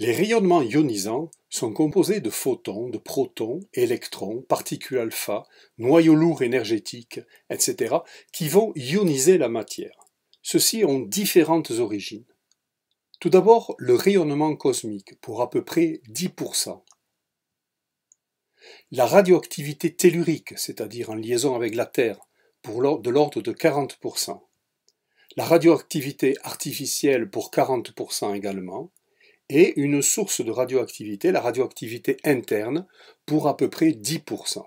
Les rayonnements ionisants sont composés de photons, de protons, électrons, particules alpha, noyaux lourds énergétiques, etc., qui vont ioniser la matière. Ceux-ci ont différentes origines. Tout d'abord, le rayonnement cosmique, pour à peu près 10%. La radioactivité tellurique, c'est-à-dire en liaison avec la Terre, pour de l'ordre de 40%. La radioactivité artificielle pour 40% également et une source de radioactivité, la radioactivité interne, pour à peu près 10%.